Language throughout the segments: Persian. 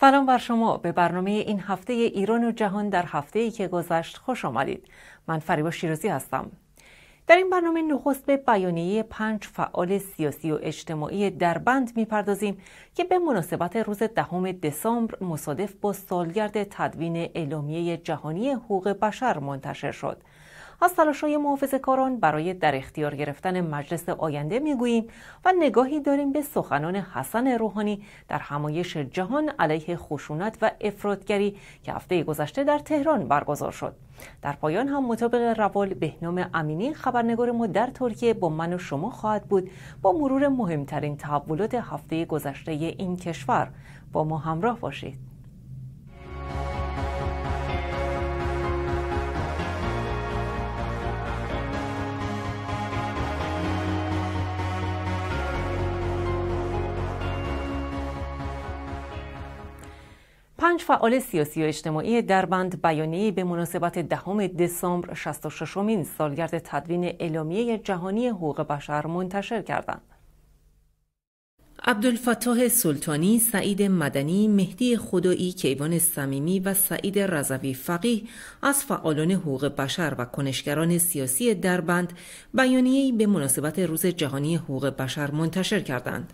سلام بر شما به برنامه این هفته ایران و جهان در هفته ای که گذشت خوش آمدید من فریبا شیرازی هستم در این برنامه نخست به بیانیه پنج فعال سیاسی و اجتماعی در بند میپردازیم که به مناسبت روز دهم دسامبر مصادف با سالگرد تدوین اعلامیه جهانی حقوق بشر منتشر شد از تلاش های محافظ کاران برای در اختیار گرفتن مجلس آینده میگوییم و نگاهی داریم به سخنان حسن روحانی در همایش جهان علیه خشونت و افرادگری که هفته گذشته در تهران برگزار شد در پایان هم مطابق روال بهنام امینی خبرنگار ما در ترکیه با من و شما خواهد بود با مرور مهمترین تحولات هفته گذشته این کشور با ما همراه باشید پنج فعال سیاسی و اجتماعی دربند بند بیانیه به مناسبت دهم دسامبر 66 مین سالگرد تدوین اعلامیه جهانی حقوق بشر منتشر کردند. عبدالفتاح سلطانی، سعید مدنی، مهدی خدایی، کیوان صمیمی و سعید رضوی فقیه از فعالان حقوق بشر و کنشگران سیاسی دربند بیانیه‌ای به مناسبت روز جهانی حقوق بشر منتشر کردند.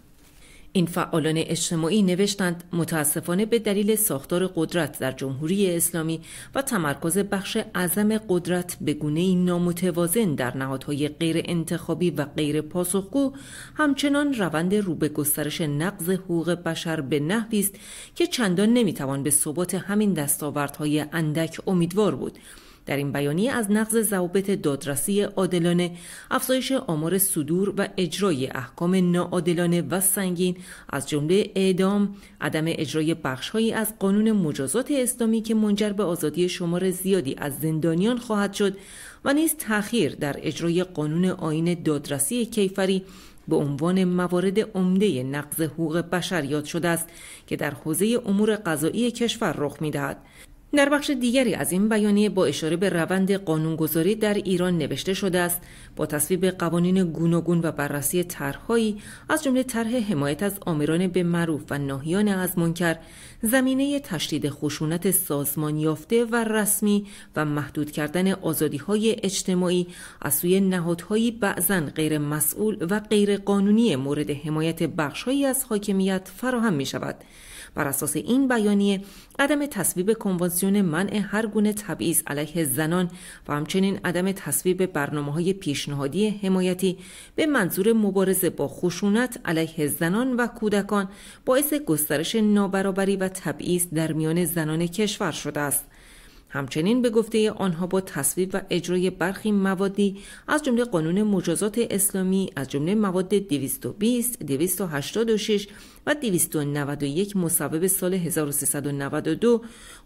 این فعالان اجتماعی نوشتند متاسفانه به دلیل ساختار قدرت در جمهوری اسلامی و تمرکز بخش اعظم قدرت به گونه نامتوازن در نهادهای غیر انتخابی و غیر پاسخگو همچنان روند رو به گسترش نقض حقوق بشر به نحوی است که چندان نمیتوان به ثبات همین دستاوردهای اندک امیدوار بود در این بیانیه از نقض ضوابط دادرسی عادلانه افزایش آمار صدور و اجرای احکام ناعادلانه و سنگین از جمله اعدام عدم اجرای بخشهایی از قانون مجازات اسلامی که منجر به آزادی شمار زیادی از زندانیان خواهد شد و نیز تأخیر در اجرای قانون آین دادرسی کیفری به عنوان موارد عمده نقض حقوق بشر یاد شده است که در حوزه امور قضایی کشور رخ میدهد در بخش دیگری از این بیانیه با اشاره به روند قانونگذاری در ایران نوشته شده است با تصویب قوانین گوناگون و بررسی طرحهایی از جمله طرح حمایت از آمران به معروف و ناهیان از منکر زمینه تشدید خشونت سازمان یافته و رسمی و محدود کردن آزادی های اجتماعی از سوی نهادهایی بعضا غیر مسئول و غیر قانونی مورد حمایت بخشهایی از حاکمیت فراهم می شود بر اساس این بیانیه عدم تصویب کنوانسیون منع هر گونه تبعیض علیه زنان و همچنین عدم تصویب برنامه های پیشنهادی حمایتی به منظور مبارزه با خشونت علیه زنان و کودکان باعث گسترش نابرابری و تبعیض در میان زنان کشور شده است همچنین به گفته آنها با تصویب و اجرای برخی موادی از جمله قانون مجازات اسلامی از جمله مواد 220 286 و 291 مصوب سال 1392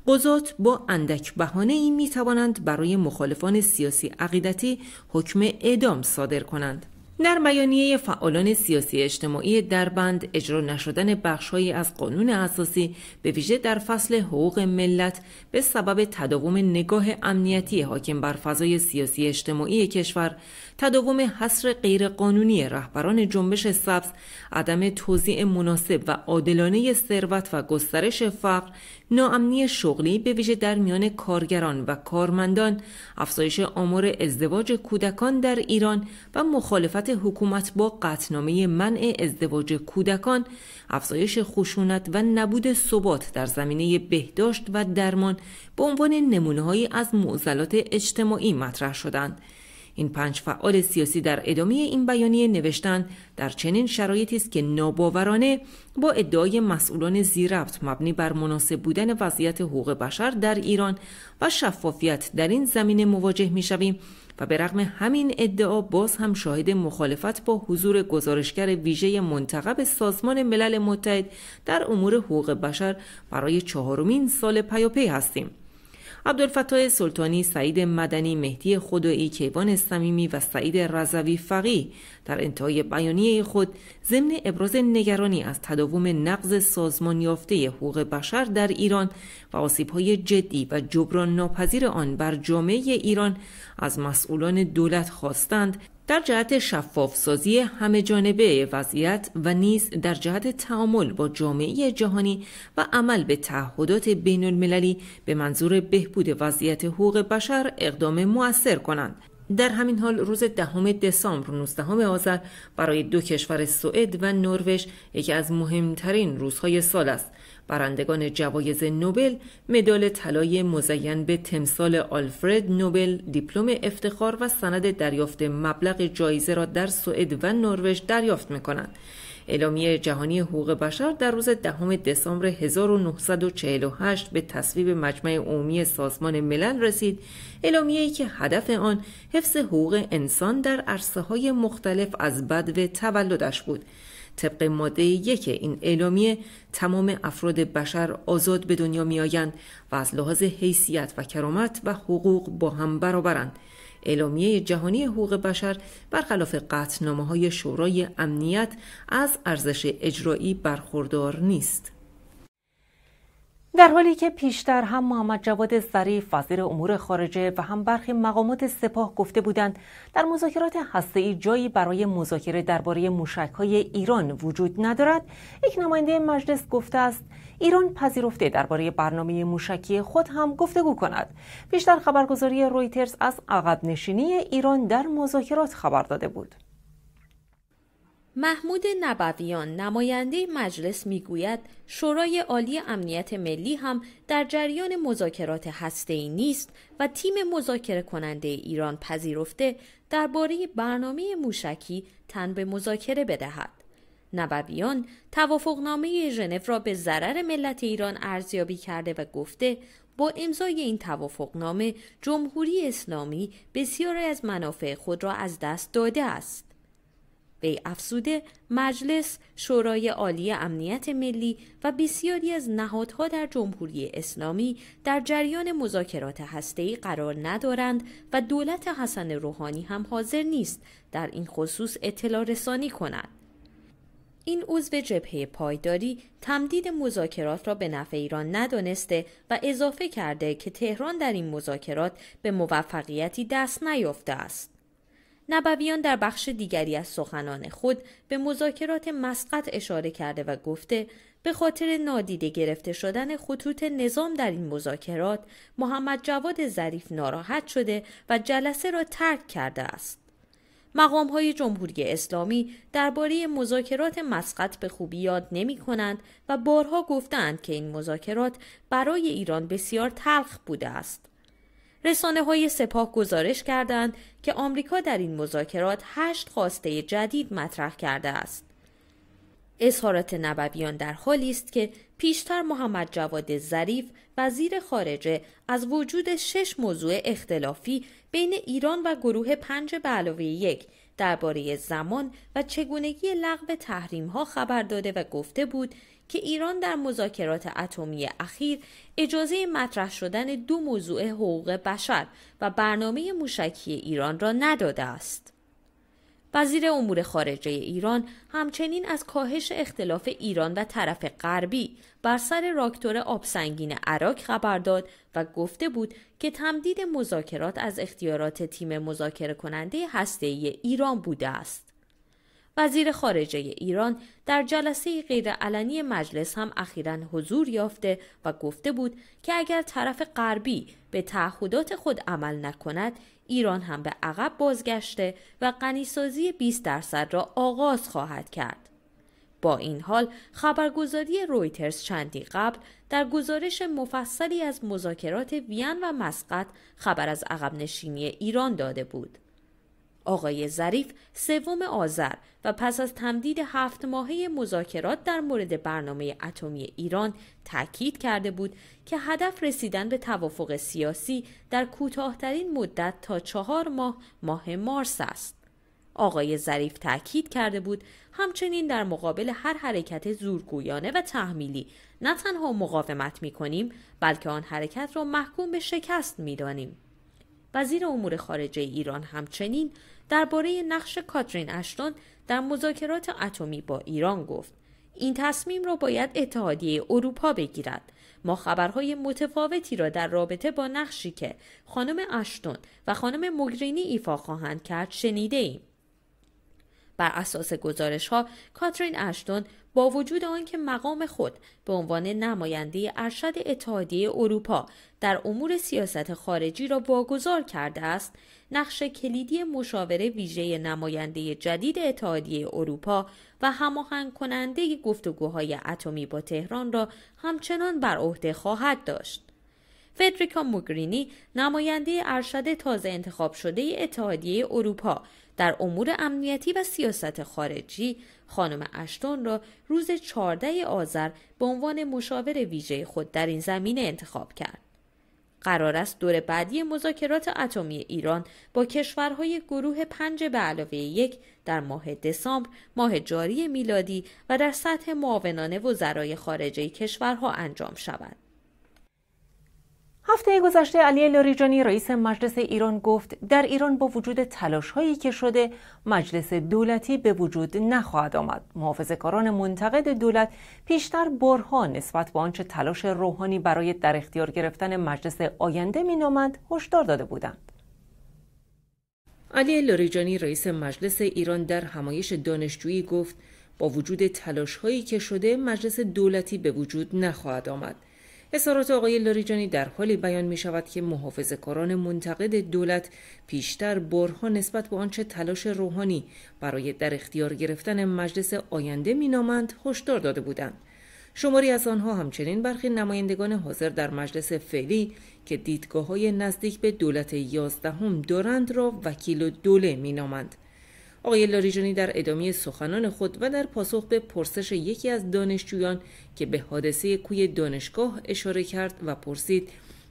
قضات با اندک بهانه ای می توانند برای مخالفان سیاسی عقیدتی حکم اعدام صادر کنند در بیانیه فعالان سیاسی اجتماعی دربند اجرا نشدن بخشهایی از قانون اساسی به ویژه در فصل حقوق ملت به سبب تداوم نگاه امنیتی حاکم بر فضای سیاسی اجتماعی کشور تداوم حصر غیرقانونی رهبران جنبش سبز عدم توزیع مناسب و عادلانه ثروت و گسترش فقر ناامنی شغلی به ویژه در میان کارگران و کارمندان افزایش آمار ازدواج کودکان در ایران و مخالفت حکومت با قطنامه منع ازدواج کودکان افزایش خشونت و نبود ثبات در زمینه بهداشت و درمان به عنوان نمونههایی از معضلات اجتماعی مطرح شدند این پنج فعال سیاسی در ادامه این بیانیه نوشتند در چنین شرایطی است که ناباورانه با ادعای مسئولان زیرفت مبنی بر مناسب بودن وضعیت حقوق بشر در ایران و شفافیت در این زمینه مواجه می شویم و به رغم همین ادعا باز هم شاهد مخالفت با حضور گزارشگر ویژه منتقب سازمان ملل متحد در امور حقوق بشر برای چهارمین سال پیاپی هستیم عبدالفتاح سلطانی، سعید مدنی، مهدی خدایی، کیوان صمیمی و سعید رضوی فقی در انتهای بیانیه خود ضمن ابراز نگرانی از تداوم نقض سازمان یافته حقوق بشر در ایران و آسیب‌های جدی و جبران ناپذیر آن بر جامعه ایران از مسئولان دولت خواستند در جهت سازی همه جانبه وضعیت و نیز در جهت تعامل با جامعه جهانی و عمل به تعهدات بین المللی به منظور بهبود وضعیت حقوق بشر اقدام مؤثر کنند در همین حال روز دهم دسامبر 19 آذر برای دو کشور سوئد و نروژ یکی از مهمترین روزهای سال است برندگان جوایز نوبل مدال طلای مزین به تمثال آلفرد نوبل دیپلم افتخار و سند دریافت مبلغ جایزه را در سوئد و نروژ دریافت میکنند اعلامیه جهانی حقوق بشر در روز دهم دسامبر 1948 به تصویب مجمع عمومی سازمان ملل رسید ای که هدف آن حفظ حقوق انسان در عرصه های مختلف از بدو تولدش بود طبق ماده یک این اعلامیه تمام افراد بشر آزاد به دنیا آیند و از لحاظ حیثیت و کرامت و حقوق با هم برابرند اعلامیه جهانی حقوق بشر برخلاف قطنامه های شورای امنیت از ارزش اجرایی برخوردار نیست. در حالی که پیشتر هم محمد جواد ظریف وزیر امور خارجه و هم برخی مقامات سپاه گفته بودند در مذاکرات هسته‌ای جایی برای مذاکره درباره موشک‌های ایران وجود ندارد یک نماینده مجلس گفته است ایران پذیرفته درباره برنامه موشکی خود هم گفتگو کند بیشتر خبرگزاری رویترز از عقب نشینی ایران در مذاکرات خبر داده بود محمود نبویان نماینده مجلس میگوید شورای عالی امنیت ملی هم در جریان مذاکرات ای نیست و تیم مذاکره کننده ایران پذیرفته درباره برنامه موشکی تن به مذاکره بدهد نبویان توافقنامه ژنو را به ضرر ملت ایران ارزیابی کرده و گفته با امضای این توافقنامه جمهوری اسلامی بسیاری از منافع خود را از دست داده است به افزوده مجلس شورای عالی امنیت ملی و بسیاری از نهادها در جمهوری اسلامی در جریان مذاکرات هسته‌ای قرار ندارند و دولت حسن روحانی هم حاضر نیست در این خصوص اطلاع رسانی کند این عضو جبهه پایداری تمدید مذاکرات را به نفع ایران ندانسته و اضافه کرده که تهران در این مذاکرات به موفقیتی دست نیافته است. نبویان در بخش دیگری از سخنان خود به مذاکرات مسقط اشاره کرده و گفته به خاطر نادیده گرفته شدن خطوط نظام در این مذاکرات محمد جواد ظریف ناراحت شده و جلسه را ترک کرده است. مقام های جمهوری اسلامی درباره مذاکرات مسقط به خوبی یاد نمی کنند و بارها گفتند که این مذاکرات برای ایران بسیار تلخ بوده است. رسانه های سپاه گزارش کردند که آمریکا در این مذاکرات هشت خواسته جدید مطرح کرده است. اظهارات نبویان در حالی است که پیشتر محمد جواد ظریف وزیر خارجه از وجود شش موضوع اختلافی بین ایران و گروه پنج به علاوه یک درباره زمان و چگونگی لغو تحریم ها خبر داده و گفته بود که ایران در مذاکرات اتمی اخیر اجازه مطرح شدن دو موضوع حقوق بشر و برنامه موشکی ایران را نداده است. وزیر امور خارجه ایران همچنین از کاهش اختلاف ایران و طرف غربی بر سر راکتور آبسنگین عراق خبر داد و گفته بود که تمدید مذاکرات از اختیارات تیم مذاکره کننده ای ایران بوده است. وزیر خارجه ایران در جلسه غیرعلنی مجلس هم اخیرا حضور یافته و گفته بود که اگر طرف غربی به تعهدات خود عمل نکند ایران هم به عقب بازگشته و غنیسازی 20 درصد را آغاز خواهد کرد. با این حال خبرگزاری رویترز چندی قبل در گزارش مفصلی از مذاکرات وین و مسقط خبر از عقب نشینی ایران داده بود. آقای ظریف سوم آذر و پس از تمدید هفت ماهه مذاکرات در مورد برنامه اتمی ایران تاکید کرده بود که هدف رسیدن به توافق سیاسی در کوتاهترین مدت تا چهار ماه ماه مارس است. آقای ظریف تاکید کرده بود همچنین در مقابل هر حرکت زورگویانه و تحمیلی نه تنها مقاومت می کنیم بلکه آن حرکت را محکوم به شکست می دانیم. وزیر امور خارجه ایران همچنین درباره نقش کاترین اشتون در مذاکرات اتمی با ایران گفت این تصمیم را باید اتحادیه اروپا بگیرد ما خبرهای متفاوتی را در رابطه با نقشی که خانم اشتون و خانم مگرینی ایفا خواهند کرد شنیده ایم بر اساس گزارش ها کاترین اشتون با وجود آنکه مقام خود به عنوان نماینده ارشد اتحادیه اروپا در امور سیاست خارجی را واگذار کرده است نقش کلیدی مشاوره ویژه نماینده جدید اتحادیه اروپا و هماهنگ کننده گفتگوهای اتمی با تهران را همچنان بر عهده خواهد داشت فدریکا موگرینی نماینده ارشد تازه انتخاب شده اتحادیه اروپا در امور امنیتی و سیاست خارجی خانم اشتون را روز 14 آذر به عنوان مشاور ویژه خود در این زمینه انتخاب کرد. قرار است دور بعدی مذاکرات اتمی ایران با کشورهای گروه پنج به علاوه یک در ماه دسامبر، ماه جاری میلادی و در سطح معاونان وزرای خارجه کشورها انجام شود. هفته گذشته علی لاریجانی رئیس مجلس ایران گفت در ایران با وجود تلاش هایی که شده مجلس دولتی به وجود نخواهد آمد محافظه کاران منتقد دولت پیشتر بارها نسبت به آنچه تلاش روحانی برای در اختیار گرفتن مجلس آینده مینامند هشدار داده بودند علی لاریجانی رئیس مجلس ایران در همایش دانشجویی گفت با وجود تلاش هایی که شده مجلس دولتی به وجود نخواهد آمد اظهارات آقای لاریجانی در حالی بیان می شود که محافظ کاران منتقد دولت پیشتر بارها نسبت به آنچه تلاش روحانی برای در اختیار گرفتن مجلس آینده مینامند هشدار داده بودند شماری از آنها همچنین برخی نمایندگان حاضر در مجلس فعلی که دیدگاه های نزدیک به دولت یازدهم دارند را وکیل و دوله مینامند آقای لاریجانی در ادامه سخنان خود و در پاسخ به پرسش یکی از دانشجویان که به حادثه کوی دانشگاه اشاره کرد و پرسید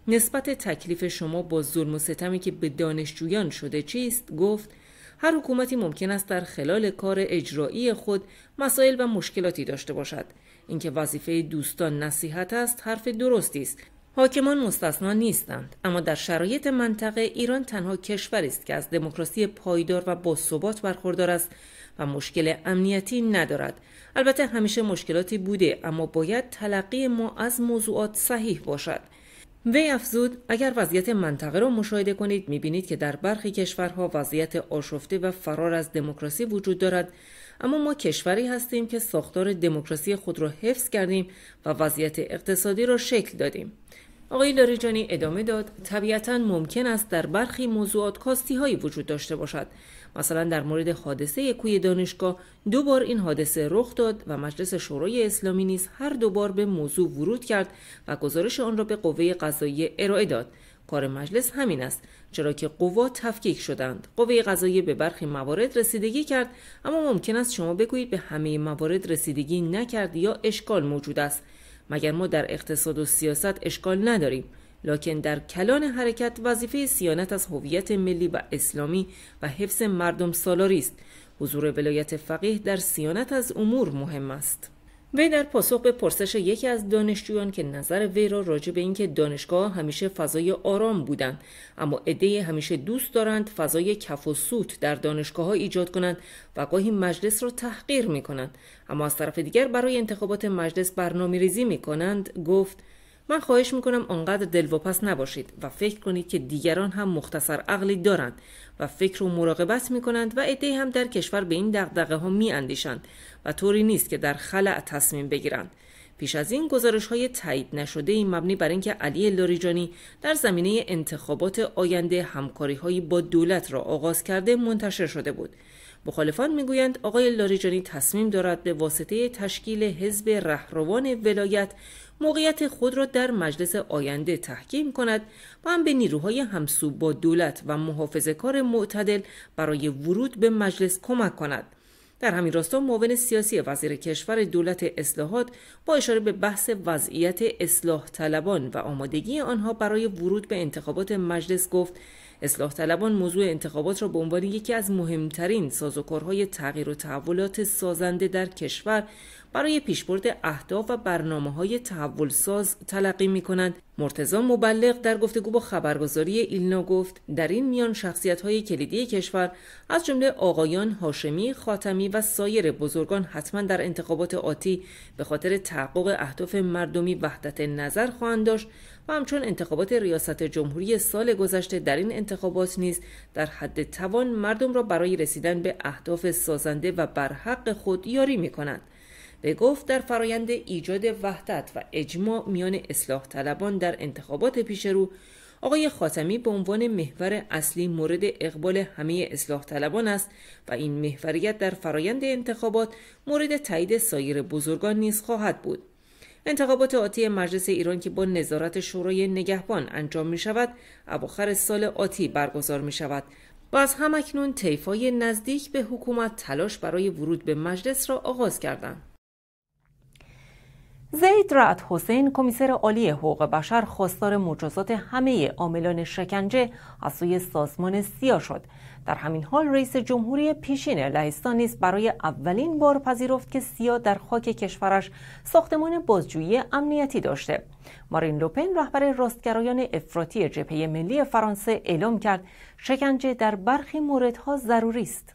نسبت تکلیف شما با ظلم و ستمی که به دانشجویان شده چیست گفت هر حکومتی ممکن است در خلال کار اجرایی خود مسائل و مشکلاتی داشته باشد اینکه وظیفه دوستان نصیحت است حرف درستی است حاکمان مستثنا نیستند اما در شرایط منطقه ایران تنها کشوری است که از دموکراسی پایدار و با باثبات برخوردار است و مشکل امنیتی ندارد البته همیشه مشکلاتی بوده اما باید تلقی ما از موضوعات صحیح باشد وی افزود اگر وضعیت منطقه را مشاهده کنید میبینید که در برخی کشورها وضعیت آشفته و فرار از دموکراسی وجود دارد اما ما کشوری هستیم که ساختار دموکراسی خود را حفظ کردیم و وضعیت اقتصادی را شکل دادیم آقای لاریجانی ادامه داد طبیعتا ممکن است در برخی موضوعات کاستی هایی وجود داشته باشد مثلا در مورد حادثه کوی دانشگاه دو بار این حادثه رخ داد و مجلس شورای اسلامی نیز هر دو بار به موضوع ورود کرد و گزارش آن را به قوه قضایی ارائه داد کار مجلس همین است چرا که قوا تفکیک شدند قوه قضایی به برخی موارد رسیدگی کرد اما ممکن است شما بگویید به همه موارد رسیدگی نکرد یا اشکال موجود است مگر ما در اقتصاد و سیاست اشکال نداریم لکن در کلان حرکت وظیفه سیانت از هویت ملی و اسلامی و حفظ مردم سالاری است حضور ولایت فقیه در سیانت از امور مهم است وی در پاسخ به پرسش یکی از دانشجویان که نظر وی را راجع به اینکه دانشگاه همیشه فضای آرام بودند اما عده همیشه دوست دارند فضای کف و سوت در دانشگاه ها ایجاد کنند و گاهی مجلس را تحقیر می کنند اما از طرف دیگر برای انتخابات مجلس برنامه ریزی می کنند گفت من خواهش می میکنم آنقدر دلواپس نباشید و فکر کنید که دیگران هم مختصر عقلی دارند و فکر و مراقبت کنند و عدهای هم در کشور به این دغدغه ها میاندیشند و طوری نیست که در خلع تصمیم بگیرند پیش از این گزارش های تایید نشده این مبنی بر اینکه علی لاریجانی در زمینه انتخابات آینده همکاری با دولت را آغاز کرده منتشر شده بود مخالفان میگویند آقای لاریجانی تصمیم دارد به واسطه تشکیل حزب رهروان ولایت موقعیت خود را در مجلس آینده تحکیم کند و هم به نیروهای همسو با دولت و محافظه کار معتدل برای ورود به مجلس کمک کند در همین راستا معاون سیاسی وزیر کشور دولت اصلاحات با اشاره به بحث وضعیت اصلاح طلبان و آمادگی آنها برای ورود به انتخابات مجلس گفت اصلاح طلبان موضوع انتخابات را به عنوان یکی از مهمترین سازوکارهای تغییر و تحولات سازنده در کشور برای پیشبرد اهداف و برنامه های تحول ساز تلقی می کند. مرتزا مبلغ در گفتگو با خبرگزاری ایلنا گفت در این میان شخصیت های کلیدی کشور از جمله آقایان هاشمی، خاتمی و سایر بزرگان حتما در انتخابات آتی به خاطر تحقق اهداف مردمی وحدت نظر خواهند داشت و همچون انتخابات ریاست جمهوری سال گذشته در این انتخابات نیز در حد توان مردم را برای رسیدن به اهداف سازنده و برحق خود یاری می کنند. به گفت در فرایند ایجاد وحدت و اجماع میان اصلاح طلبان در انتخابات پیش رو آقای خاتمی به عنوان محور اصلی مورد اقبال همه اصلاح طلبان است و این محوریت در فرایند انتخابات مورد تایید سایر بزرگان نیز خواهد بود. انتخابات آتی مجلس ایران که با نظارت شورای نگهبان انجام می شود اواخر سال آتی برگزار می شود و از همکنون تیفای نزدیک به حکومت تلاش برای ورود به مجلس را آغاز کردند. زید رعد حسین کمیسر عالی حقوق بشر خواستار مجازات همه عاملان شکنجه از سوی سازمان سیا شد در همین حال رئیس جمهوری پیشین لهستان نیز برای اولین بار پذیرفت که سیا در خاک کشورش ساختمان بازجویی امنیتی داشته مارین لوپن رهبر راستگرایان افراطی جبهه ملی فرانسه اعلام کرد شکنجه در برخی موردها ضروری است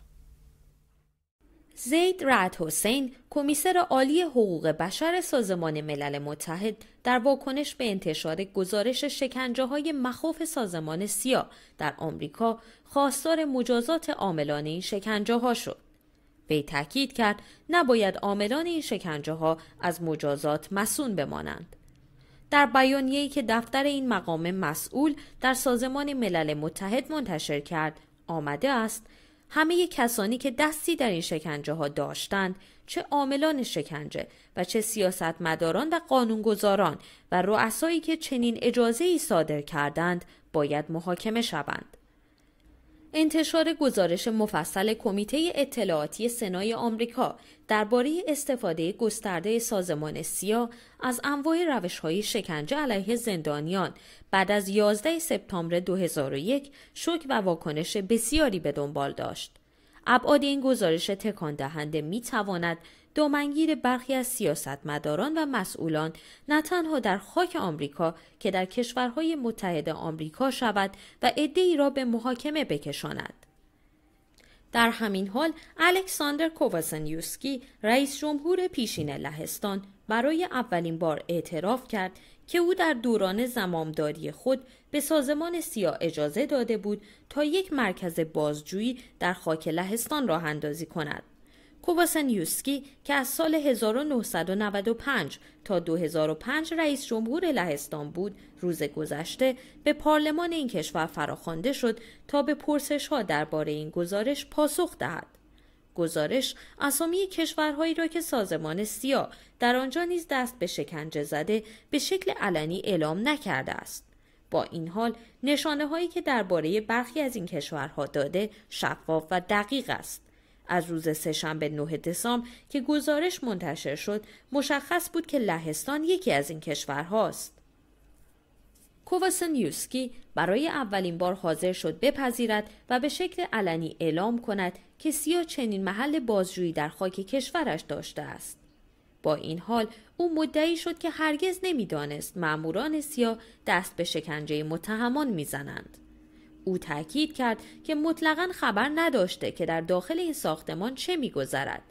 زید رعد حسین کمیسر عالی حقوق بشر سازمان ملل متحد در واکنش به انتشار گزارش شکنجه های مخوف سازمان سیا در آمریکا خواستار مجازات عاملان این شکنجه ها شد. وی تاکید کرد نباید عاملان این شکنجه ها از مجازات مسون بمانند. در بیانیه‌ای که دفتر این مقام مسئول در سازمان ملل متحد منتشر کرد آمده است همه کسانی که دستی در این شکنجه ها داشتند چه عاملان شکنجه و چه سیاستمداران و قانونگذاران و رؤسایی که چنین اجازه ای صادر کردند باید محاکمه شوند انتشار گزارش مفصل کمیته اطلاعاتی سنای آمریکا درباره استفاده گسترده سازمان سیا از انواع روش‌های شکنجه علیه زندانیان بعد از 11 سپتامبر 2001 شک و واکنش بسیاری به دنبال داشت. ابعاد این گزارش تکان دهنده می دومنگیر برخی از سیاستمداران و مسئولان نه تنها در خاک آمریکا که در کشورهای متحد آمریکا شود و عدهای را به محاکمه بکشاند در همین حال الکساندر کوواسنیوسکی رئیس جمهور پیشین لهستان برای اولین بار اعتراف کرد که او در دوران زمامداری خود به سازمان سیا اجازه داده بود تا یک مرکز بازجویی در خاک لهستان راه اندازی کند کوواسنیوسکی که از سال 1995 تا 2005 رئیس جمهور لهستان بود روز گذشته به پارلمان این کشور فراخوانده شد تا به پرسش ها درباره این گزارش پاسخ دهد. گزارش اسامی کشورهایی را که سازمان سیا در آنجا نیز دست به شکنجه زده به شکل علنی اعلام نکرده است. با این حال نشانه هایی که درباره برخی از این کشورها داده شفاف و دقیق است. از روز سهشنبه 9 دسامبر که گزارش منتشر شد مشخص بود که لهستان یکی از این کشورهاست کوواسنیوسکی برای اولین بار حاضر شد بپذیرد و به شکل علنی اعلام کند که سیا چنین محل بازجویی در خاک کشورش داشته است. با این حال او مدعی شد که هرگز نمیدانست ماموران سیا دست به شکنجه متهمان میزنند. او تاکید کرد که مطلقا خبر نداشته که در داخل این ساختمان چه میگذرد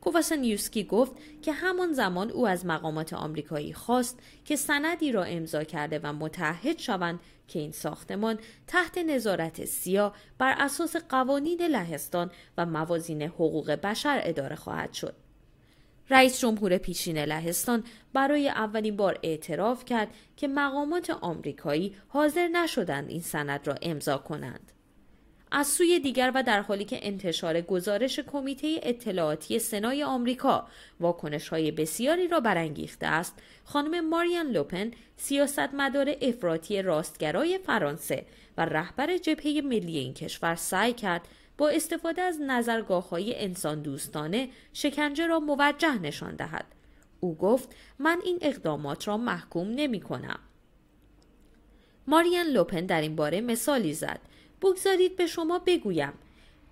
کوواسنیوسکی گفت که همان زمان او از مقامات آمریکایی خواست که سندی را امضا کرده و متعهد شوند که این ساختمان تحت نظارت سیا بر اساس قوانین لهستان و موازین حقوق بشر اداره خواهد شد رئیس جمهور پیشین لهستان برای اولین بار اعتراف کرد که مقامات آمریکایی حاضر نشدند این سند را امضا کنند. از سوی دیگر و در حالی که انتشار گزارش کمیته اطلاعاتی سنای آمریکا واکنش های بسیاری را برانگیخته است خانم ماریان لوپن سیاستمدار افراطی راستگرای فرانسه و رهبر جبهه ملی این کشور سعی کرد با استفاده از های انسان دوستانه شکنجه را موجه نشان دهد. او گفت من این اقدامات را محکوم نمی کنم. ماریان لوپن در این باره مثالی زد. بگذارید به شما بگویم.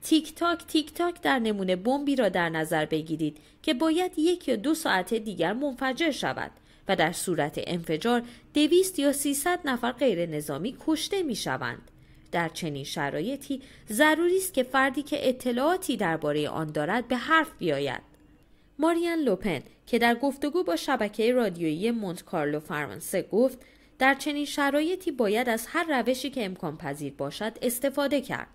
تیک تاک تیک تاک در نمونه بمبی را در نظر بگیرید که باید یک یا دو ساعت دیگر منفجر شود و در صورت انفجار دویست یا سیصد نفر غیر نظامی کشته می شوند. در چنین شرایطی ضروری است که فردی که اطلاعاتی درباره آن دارد به حرف بیاید ماریان لوپن که در گفتگو با شبکه رادیویی مونت کارلو فرانسه گفت در چنین شرایطی باید از هر روشی که امکان پذیر باشد استفاده کرد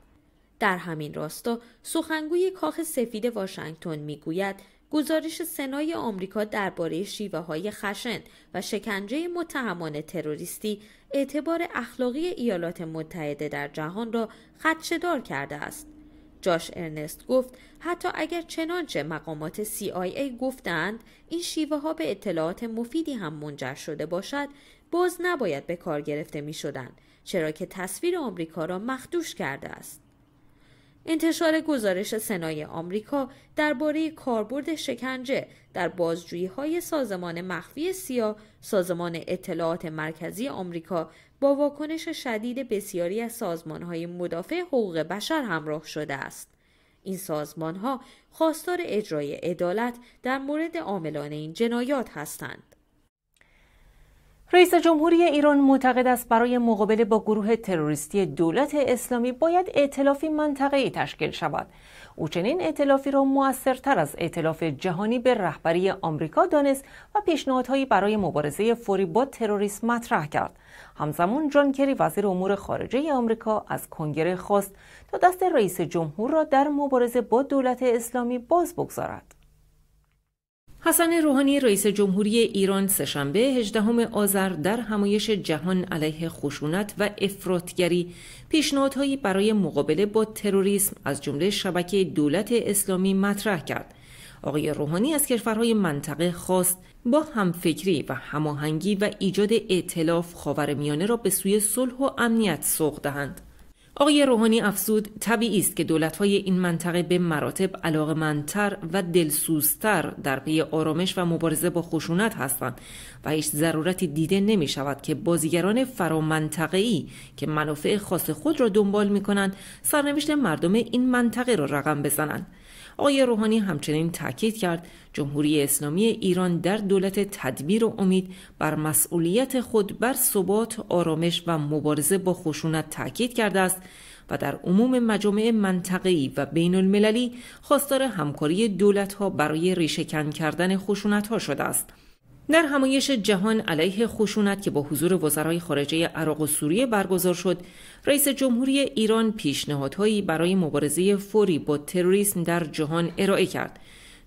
در همین راستا سخنگوی کاخ سفید واشنگتن میگوید گزارش سنای آمریکا درباره شیوه های خشن و شکنجه متهمان تروریستی اعتبار اخلاقی ایالات متحده در جهان را خدشهدار کرده است. جاش ارنست گفت حتی اگر چنانچه مقامات CIA گفتند این شیوه ها به اطلاعات مفیدی هم منجر شده باشد باز نباید به کار گرفته می شدند چرا که تصویر آمریکا را مخدوش کرده است. انتشار گزارش سنای آمریکا درباره کاربرد شکنجه در بازجویی های سازمان مخفی سیا سازمان اطلاعات مرکزی آمریکا با واکنش شدید بسیاری از سازمان های مدافع حقوق بشر همراه شده است. این سازمان ها خواستار اجرای عدالت در مورد عاملان این جنایات هستند. رئیس جمهوری ایران معتقد است برای مقابله با گروه تروریستی دولت اسلامی باید ائتلافی منطقه‌ای تشکیل شود. او چنین ائتلافی را موثرتر از ائتلاف جهانی به رهبری آمریکا دانست و پیشنهادهایی برای مبارزه فوری با تروریسم مطرح کرد. همزمان جان کری وزیر امور خارجه آمریکا از کنگره خواست تا دست رئیس جمهور را در مبارزه با دولت اسلامی باز بگذارد. حسن روحانی رئیس جمهوری ایران سهشنبه 18 آذر در همایش جهان علیه خشونت و افراطگری پیشنهادهایی برای مقابله با تروریسم از جمله شبکه دولت اسلامی مطرح کرد آقای روحانی از کشورهای منطقه خواست با همفکری و هماهنگی و ایجاد ائتلاف خاورمیانه را به سوی صلح و امنیت سوق دهند آقای روحانی افزود طبیعی است که های این منطقه به مراتب علاقمندتر و دلسوزتر در پی آرامش و مبارزه با خشونت هستند و هیچ ضرورتی دیده نمی شود که بازیگران ای که منافع خاص خود را دنبال می کنند سرنوشت مردم این منطقه را رقم بزنند آقای روحانی همچنین تاکید کرد جمهوری اسلامی ایران در دولت تدبیر و امید بر مسئولیت خود بر ثبات، آرامش و مبارزه با خشونت تاکید کرده است و در عموم مجامع منطقه‌ای و بین المللی خواستار همکاری دولت ها برای ریشهکن کردن خشونت ها شده است. در همایش جهان علیه خشونت که با حضور وزرای خارجه عراق و سوریه برگزار شد، رئیس جمهوری ایران پیشنهادهایی برای مبارزه فوری با تروریسم در جهان ارائه کرد.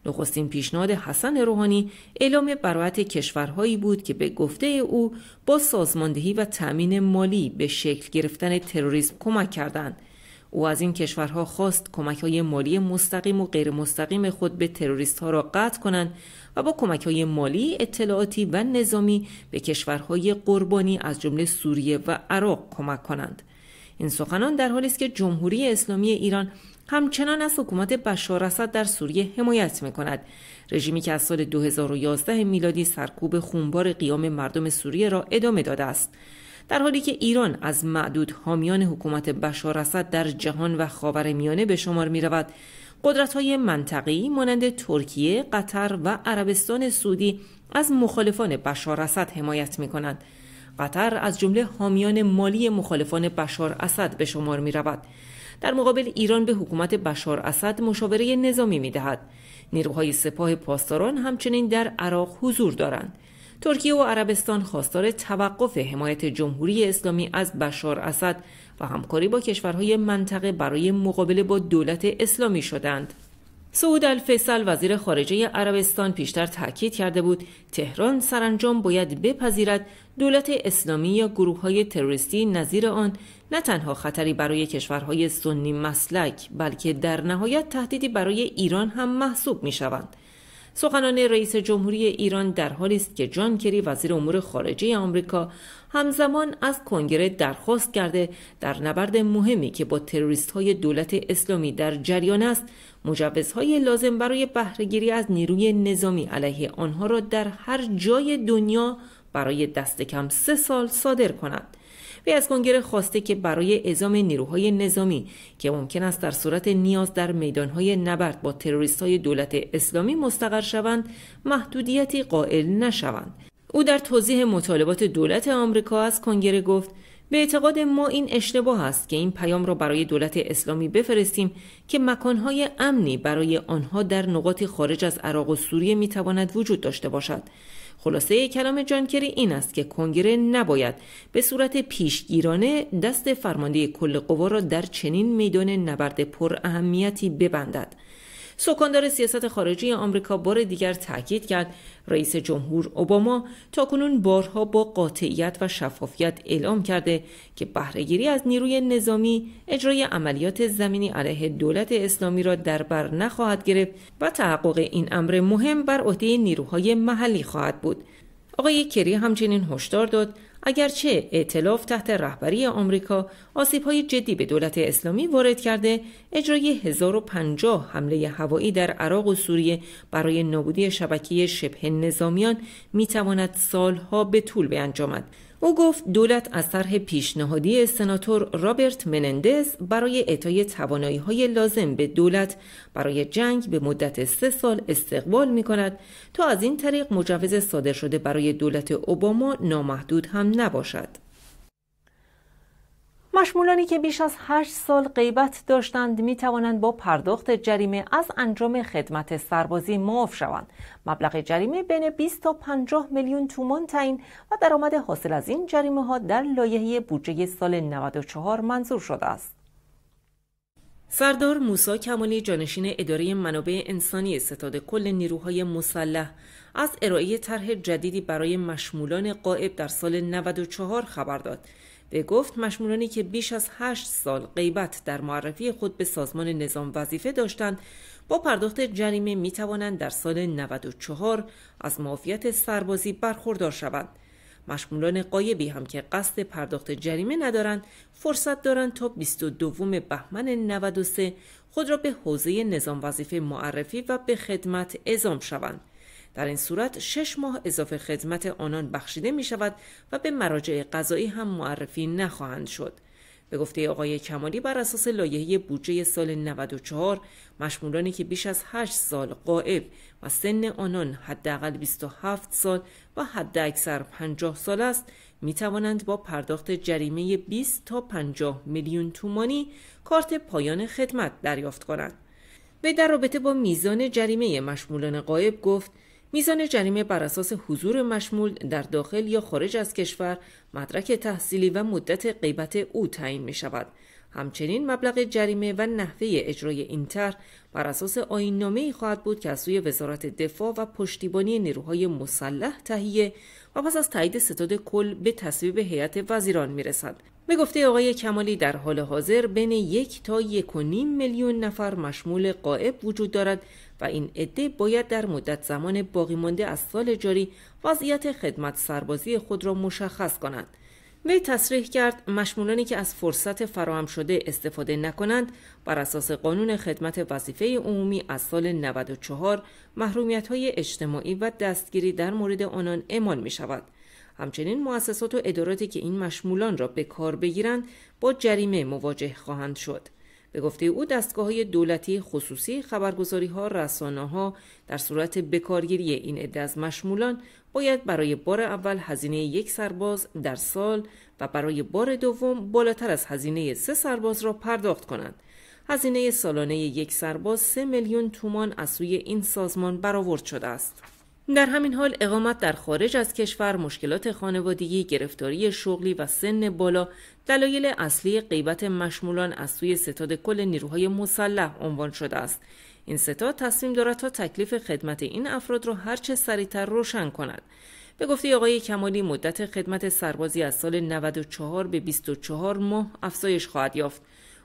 نخستین پیشنهاد حسن روحانی اعلام برایت کشورهایی بود که به گفته او با سازماندهی و تأمین مالی به شکل گرفتن تروریسم کمک کردند. او از این کشورها خواست کمک های مالی مستقیم و غیر مستقیم خود به تروریست ها را قطع کنند و با کمک های مالی، اطلاعاتی و نظامی به کشورهای قربانی از جمله سوریه و عراق کمک کنند. این سخنان در حالی است که جمهوری اسلامی ایران همچنان از حکومت بشار اسد در سوریه حمایت میکند. رژیمی که از سال 2011 میلادی سرکوب خونبار قیام مردم سوریه را ادامه داده است. در حالی که ایران از معدود حامیان حکومت بشار اسد در جهان و خاور میانه به شمار میرود، قدرت های منطقی مانند ترکیه، قطر و عربستان سعودی از مخالفان بشار اسد حمایت می کنند. قطر از جمله حامیان مالی مخالفان بشار اسد به شمار می رود. در مقابل ایران به حکومت بشار اسد مشاوره نظامی می دهد. نیروهای سپاه پاسداران همچنین در عراق حضور دارند. ترکیه و عربستان خواستار توقف حمایت جمهوری اسلامی از بشار اسد و همکاری با کشورهای منطقه برای مقابله با دولت اسلامی شدند. سعود الفیصل وزیر خارجه عربستان پیشتر تاکید کرده بود تهران سرانجام باید بپذیرد دولت اسلامی یا گروه های تروریستی نظیر آن نه تنها خطری برای کشورهای سنی مسلک بلکه در نهایت تهدیدی برای ایران هم محسوب می شوند. سخنان رئیس جمهوری ایران در حالی است که جان کری وزیر امور خارجه آمریکا همزمان از کنگره درخواست کرده در نبرد مهمی که با تروریست های دولت اسلامی در جریان است مجوزهای لازم برای بهرهگیری از نیروی نظامی علیه آنها را در هر جای دنیا برای دست کم سه سال صادر کند وی از کنگره خواسته که برای اعزام نیروهای نظامی که ممکن است در صورت نیاز در میدانهای نبرد با تروریست های دولت اسلامی مستقر شوند محدودیتی قائل نشوند او در توضیح مطالبات دولت آمریکا از کنگره گفت به اعتقاد ما این اشتباه است که این پیام را برای دولت اسلامی بفرستیم که مکانهای امنی برای آنها در نقاط خارج از عراق و سوریه میتواند وجود داشته باشد خلاصه کلام جانکری این است که کنگره نباید به صورت پیشگیرانه دست فرمانده کل قوا را در چنین میدان نبرد پر اهمیتی ببندد سکاندار سیاست خارجی آمریکا بار دیگر تاکید کرد رئیس جمهور اوباما تاکنون بارها با قاطعیت و شفافیت اعلام کرده که بهرهگیری از نیروی نظامی اجرای عملیات زمینی علیه دولت اسلامی را در بر نخواهد گرفت و تحقق این امر مهم بر عهده نیروهای محلی خواهد بود آقای کری همچنین هشدار داد اگرچه ائتلاف تحت رهبری آمریکا آسیب‌های جدی به دولت اسلامی وارد کرده اجرای 1050 حمله هوایی در عراق و سوریه برای نابودی شبکه شبه نظامیان میتواند سالها به طول به انجامد او گفت دولت از طرح پیشنهادی سناتور رابرت منندز برای اعطای توانایی های لازم به دولت برای جنگ به مدت سه سال استقبال می کند تا از این طریق مجوز صادر شده برای دولت اوباما نامحدود هم نباشد. مشمولانی که بیش از هشت سال غیبت داشتند می توانند با پرداخت جریمه از انجام خدمت سربازی معاف شوند. مبلغ جریمه بین 20 تا 50 میلیون تومان تعیین و درآمد حاصل از این جریمه ها در لایحه بودجه سال 94 منظور شده است. سردار موسا کمالی جانشین اداره منابع انسانی ستاد کل نیروهای مسلح از ارائه طرح جدیدی برای مشمولان قائب در سال 94 خبر داد به گفت مشمولانی که بیش از هشت سال غیبت در معرفی خود به سازمان نظام وظیفه داشتند با پرداخت جریمه می توانند در سال 94 از معافیت سربازی برخوردار شوند. مشمولان قایبی هم که قصد پرداخت جریمه ندارند فرصت دارند تا 22 بهمن 93 خود را به حوزه نظام وظیفه معرفی و به خدمت اعزام شوند. در این صورت شش ماه اضافه خدمت آنان بخشیده می شود و به مراجع قضایی هم معرفی نخواهند شد. به گفته آقای کمالی بر اساس لایحه بودجه سال 94 مشمولانی که بیش از 8 سال قائب و سن آنان حداقل 27 سال و اکثر 50 سال است می توانند با پرداخت جریمه 20 تا 50 میلیون تومانی کارت پایان خدمت دریافت کنند. وی در رابطه با میزان جریمه مشمولان قائب گفت میزان جریمه بر اساس حضور مشمول در داخل یا خارج از کشور مدرک تحصیلی و مدت غیبت او تعیین می شود. همچنین مبلغ جریمه و نحوه اجرای این طرح بر اساس ای خواهد بود که از سوی وزارت دفاع و پشتیبانی نیروهای مسلح تهیه و پس از تایید ستاد کل به تصویب هیئت وزیران میرسد به گفته آقای کمالی در حال حاضر بین یک تا یک و نیم میلیون نفر مشمول قائب وجود دارد و این عده باید در مدت زمان باقی مانده از سال جاری وضعیت خدمت سربازی خود را مشخص کنند وی تصریح کرد مشمولانی که از فرصت فراهم شده استفاده نکنند بر اساس قانون خدمت وظیفه عمومی از سال 94 محرومیت های اجتماعی و دستگیری در مورد آنان اعمال می شود. همچنین مؤسسات و اداراتی که این مشمولان را به کار بگیرند با جریمه مواجه خواهند شد. به گفته او دستگاه های دولتی خصوصی خبرگزاری ها رسانه ها در صورت بکارگیری این عده از مشمولان باید برای بار اول هزینه یک سرباز در سال و برای بار دوم بالاتر از هزینه سه سرباز را پرداخت کنند هزینه سالانه یک سرباز سه میلیون تومان از سوی این سازمان برآورد شده است در همین حال اقامت در خارج از کشور، مشکلات خانوادگی، گرفتاری شغلی و سن بالا دلایل اصلی غیبت مشمولان از سوی ستاد کل نیروهای مسلح عنوان شده است. این ستاد تصمیم دارد تا تکلیف خدمت این افراد را هرچه سریعتر روشن کند. به گفته آقای کمالی مدت خدمت سربازی از سال 94 به 24 ماه افزایش خواهد یافت.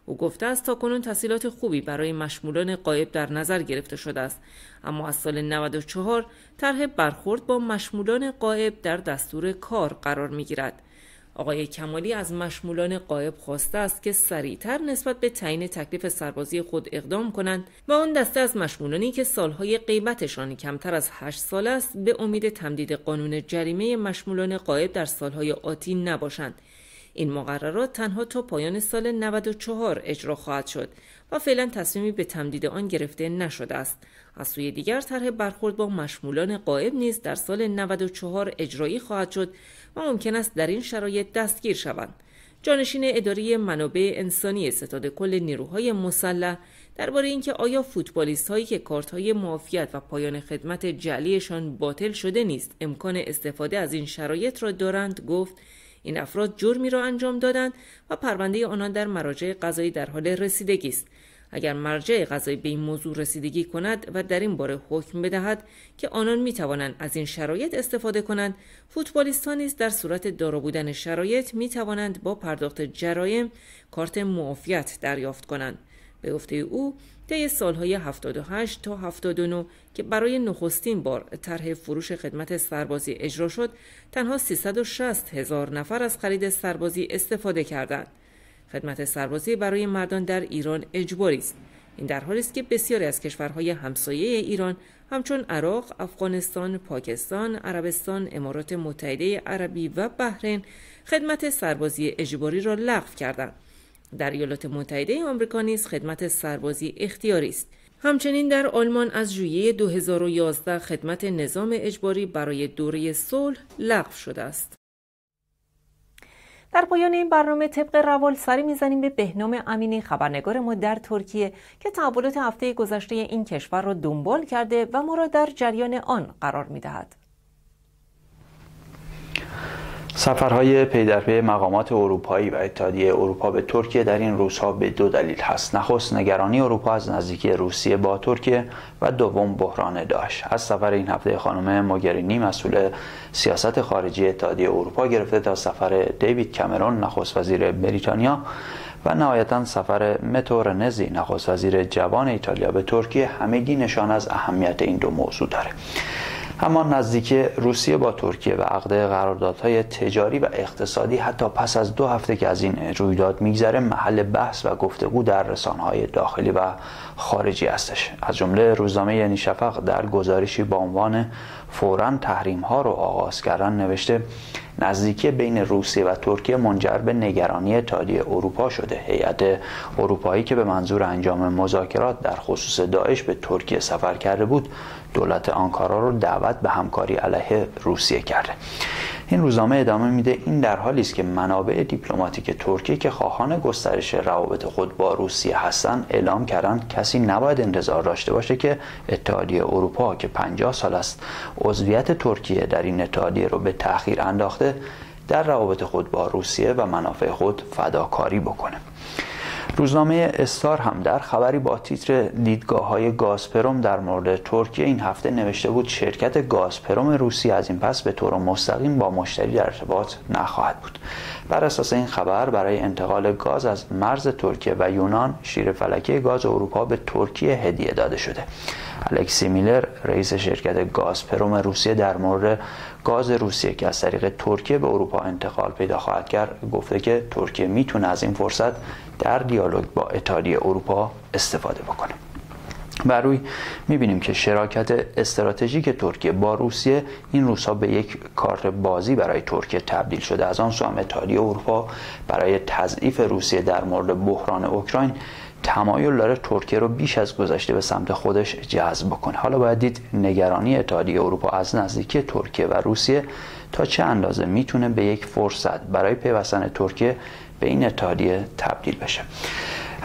او گفته است تا کنون تسهیلات خوبی برای مشمولان قایب در نظر گرفته شده است اما از سال 94 طرح برخورد با مشمولان قایب در دستور کار قرار می گیرد. آقای کمالی از مشمولان قایب خواسته است که سریعتر نسبت به تعیین تکلیف سربازی خود اقدام کنند و آن دسته از مشمولانی که سالهای قیمتشان کمتر از 8 سال است به امید تمدید قانون جریمه مشمولان قایب در سالهای آتی نباشند این مقررات تنها تا پایان سال 94 اجرا خواهد شد و فعلا تصمیمی به تمدید آن گرفته نشده است. از سوی دیگر طرح برخورد با مشمولان قائب نیز در سال 94 اجرایی خواهد شد و ممکن است در این شرایط دستگیر شوند. جانشین اداری منابع انسانی ستاد کل نیروهای مسلح درباره اینکه آیا فوتبالیست هایی که کارت های معافیت و پایان خدمت جلیشان باطل شده نیست امکان استفاده از این شرایط را دارند گفت این افراد جرمی را انجام دادند و پرونده آنان در مراجع قضایی در حال رسیدگی است اگر مرجع قضایی به این موضوع رسیدگی کند و در این باره حکم بدهد که آنان می توانند از این شرایط استفاده کنند فوتبالیستان نیز در صورت دارا بودن شرایط می توانند با پرداخت جرایم کارت معافیت دریافت کنند به گفته او طی سالهای 78 تا 79 که برای نخستین بار طرح فروش خدمت سربازی اجرا شد تنها 360 هزار نفر از خرید سربازی استفاده کردند خدمت سربازی برای مردان در ایران اجباری است این در حالی است که بسیاری از کشورهای همسایه ایران همچون عراق، افغانستان، پاکستان، عربستان، امارات متحده عربی و بحرین خدمت سربازی اجباری را لغو کردند در ایالات متحده آمریکا نیز خدمت سربازی اختیاری است همچنین در آلمان از ژوئیه 2011 خدمت نظام اجباری برای دوره صلح لغو شده است در پایان این برنامه طبق روال سری میزنیم به بهنام امینی خبرنگار ما در ترکیه که تحولات هفته گذشته این کشور را دنبال کرده و ما را در جریان آن قرار میدهد سفرهای پی در پی مقامات اروپایی و اتحادیه اروپا به ترکیه در این روزها به دو دلیل هست نخست نگرانی اروپا از نزدیکی روسیه با ترکیه و دوم بحران داشت از سفر این هفته خانم موگرینی مسئول سیاست خارجی اتحادیه اروپا گرفته تا سفر دیوید کمرون نخست وزیر بریتانیا و نهایتا سفر متورنزی رنزی نخست وزیر جوان ایتالیا به ترکیه همگی نشان از اهمیت این دو موضوع داره همان نزدیکی روسیه با ترکیه و عقد قراردادهای تجاری و اقتصادی حتی پس از دو هفته که از این رویداد میگذره محل بحث و گفتگو در رسانهای داخلی و خارجی هستش از جمله روزنامه یعنی شفق در گزارشی با عنوان فورا تحریم رو آغاز کردن نوشته نزدیکی بین روسیه و ترکیه منجر به نگرانی اتحادیه اروپا شده هیئت اروپایی که به منظور انجام مذاکرات در خصوص داعش به ترکیه سفر کرده بود دولت آنکارا رو دعوت به همکاری علیه روسیه کرده این روزنامه ادامه میده این در حالی است که منابع دیپلماتیک ترکیه که خواهان گسترش روابط خود با روسیه هستند اعلام کردند کسی نباید انتظار داشته باشه که اتحادیه اروپا که 50 سال است عضویت ترکیه در این اتحادیه رو به تاخیر انداخته در روابط خود با روسیه و منافع خود فداکاری بکنه روزنامه استار هم در خبری با تیتر دیدگاه های گازپروم در مورد ترکیه این هفته نوشته بود شرکت گازپروم روسی از این پس به طور مستقیم با مشتری در ارتباط نخواهد بود بر اساس این خبر برای انتقال گاز از مرز ترکیه و یونان شیر فلکه گاز اروپا به ترکیه هدیه داده شده الکسی میلر رئیس شرکت گازپروم روسیه در مورد گاز روسیه که از طریق ترکیه به اروپا انتقال پیدا خواهد کرد گفته که ترکیه میتونه از این فرصت در دیالوگ با اتحادیه اروپا استفاده بکنه بر روی میبینیم که شراکت استراتژیک ترکیه با روسیه این روسا به یک کارت بازی برای ترکیه تبدیل شده از آن سو هم اتحادیه اروپا برای تضعیف روسیه در مورد بحران اوکراین تمایل داره ترکیه رو بیش از گذشته به سمت خودش جذب بکنه حالا باید دید نگرانی اتحادیه اروپا از نزدیکی ترکیه و روسیه تا چه اندازه میتونه به یک فرصت برای پیوستن ترکیه به این اتحادیه تبدیل بشه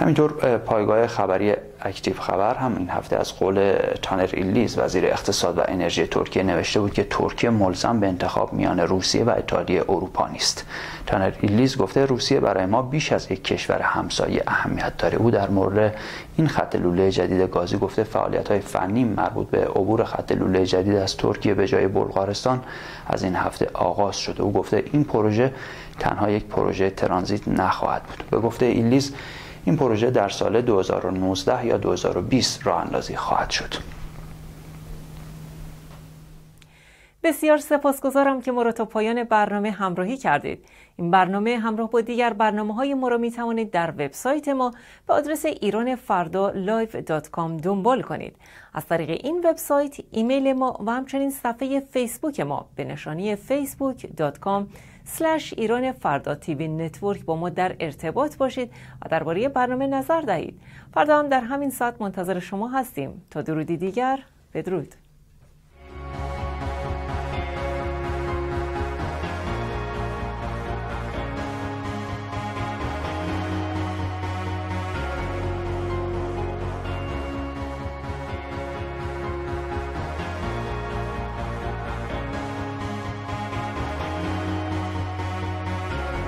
همینطور پایگاه خبری اکتیو خبر هم این هفته از قول تانر ایلیز وزیر اقتصاد و انرژی ترکیه نوشته بود که ترکیه ملزم به انتخاب میان روسیه و اتحادیه اروپا نیست تانر ایلیز گفته روسیه برای ما بیش از یک کشور همسایه اهمیت داره او در مورد این خط لوله جدید گازی گفته فعالیت های فنی مربوط به عبور خط لوله جدید از ترکیه به جای بلغارستان از این هفته آغاز شده او گفته این پروژه تنها یک پروژه ترانزیت نخواهد بود به گفته ایلیز این پروژه در سال 2019 یا 2020 راه اندازی خواهد شد بسیار سپاسگزارم که ما را تا پایان برنامه همراهی کردید این برنامه همراه با دیگر برنامه های ما را می توانید در وبسایت ما به آدرس ایران فردا دنبال کنید از طریق این وبسایت ایمیل ما و همچنین صفحه فیسبوک ما به نشانی facebook.com سلش ایران فردا تیوی نتورک با ما در ارتباط باشید و درباره برنامه نظر دهید فردا هم در همین ساعت منتظر شما هستیم تا درودی دیگر بدرود